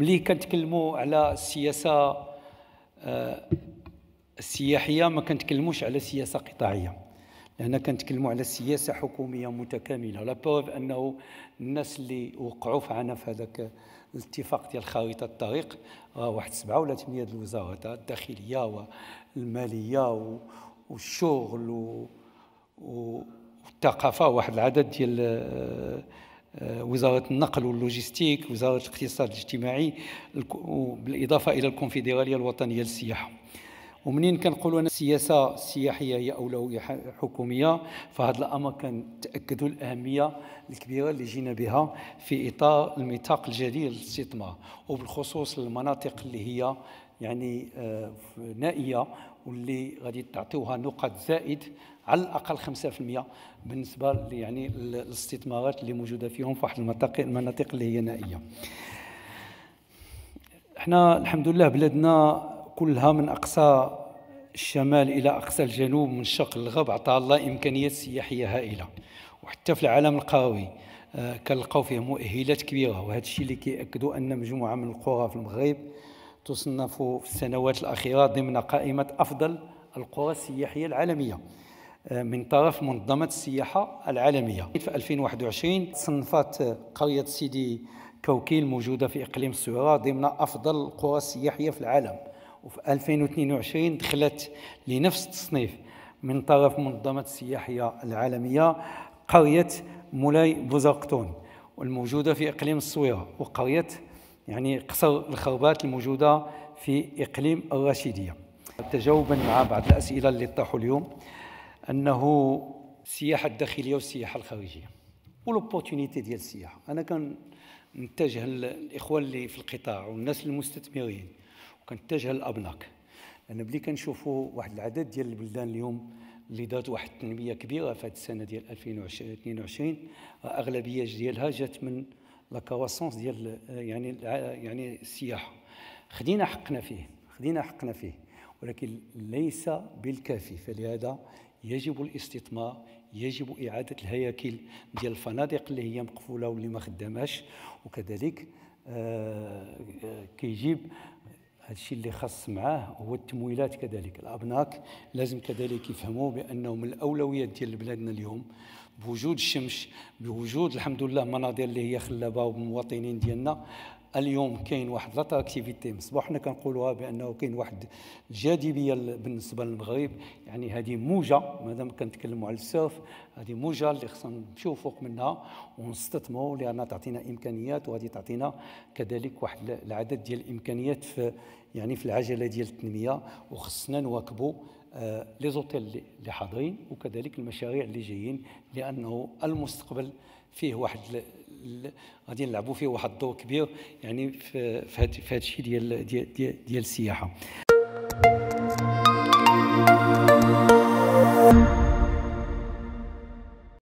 ملي كنتكلموا على السياسه آه، السياحيه ما كنتكلموش على سياسه قطاعيه لان كنتكلموا على سياسه حكوميه متكامله لا بروف انه الناس اللي وقعوا في عنف هذاك الاتفاق ديال خريطه الطريق آه، واحد سبعه ولا ثمانيه ديال الوزارات الداخليه والماليه والشغل والثقافه واحد العدد ديال آه، آه، وزاره النقل واللوجيستيك وزاره الاقتصاد الاجتماعي بالاضافه الى الكونفدراليه الوطنيه للسياحه ومنين كنقولوا ان السياسه السياحيه هي اولويه حكوميه فهذا الامر تاكدوا الاهميه الكبيره اللي جينا بها في اطار الميثاق الجديد للاستثمار وبالخصوص المناطق اللي هي يعني آه، نائيه واللي غادي تعطيوها نقط زائد على الاقل 5% بالنسبه يعني الاستثمارات اللي موجوده فيهم في واحد المناطق المناطق اللي هي نائيه احنا الحمد لله بلادنا كلها من اقصى الشمال الى اقصى الجنوب من الشرق للغرب عطاها الله امكانيات سياحيه هائله وحتى في العالم القروي آه، كنلقاو فيه مؤهلات كبيره وهذا الشيء اللي كيأكدوا ان مجموعه من القرى في المغرب تصنف في السنوات الأخيرة ضمن قائمة أفضل القرى السياحية العالمية آه، من طرف منظمة السياحة العالمية في 2021 صنفت قرية سيدي كوكيل موجودة في إقليم الصويرة ضمن أفضل القرى السياحية في العالم وفي 2022 دخلت لنفس التصنيف من طرف منظمة السياحية العالمية قرية مولاي بوزرقتون الموجودة في إقليم الصويرة وقرية يعني قصر الخربات الموجودة في إقليم الرشيديه. تجاوبا مع بعض الأسئلة اللي طاحوا اليوم أنه السياحة الداخلية والسياحة الخارجية والاوبورتونيتي ديال السياحة أنا كان نتجه للإخوة اللي في القطاع والناس المستثمرين وكنتجه للأبناك لأن بلي كنشوفوا واحد العدد ديال البلدان اليوم اللي دارت واحد التنميه كبيره في هذه السنه ديال 2022 اغلبيه ديالها جات من لا كواسونس ديال يعني يعني السياحه خدينا حقنا فيه خدينا حقنا فيه ولكن ليس بالكافي فلهذا يجب الاستثمار يجب اعاده الهياكل ديال الفنادق اللي هي مقفوله واللي ما خداماش وكذلك كيجيب هذا الشيء اللي خاص معاه هو التمويلات كذلك الابناك لازم كذلك يفهموا بانه من الاولويات ديال بلادنا اليوم بوجود الشمس بوجود الحمد لله مناظر اللي هي خلابه ومواطنين ديالنا اليوم كاين واحد لاتراكتيفيتي الصباح حنا كنقولوها بانه كاين واحد الجاذبيه بالنسبه للمغرب يعني هذه موجه مادام كنتكلموا على السيرف هذه موجه اللي خصنا نمشيو فوق منها ونستثمروا لانها تعطينا امكانيات وغادي تعطينا كذلك واحد العدد ديال الامكانيات في يعني في العجله ديال التنميه وخصنا نواكبوا لي زوتيل اللي حاضرين وكذلك المشاريع اللي جايين لانه المستقبل فيه واحد غادي نلعبوا فيه واحد الدور كبير يعني في هذا الشيء ديال ديال ديال, ديال السياحه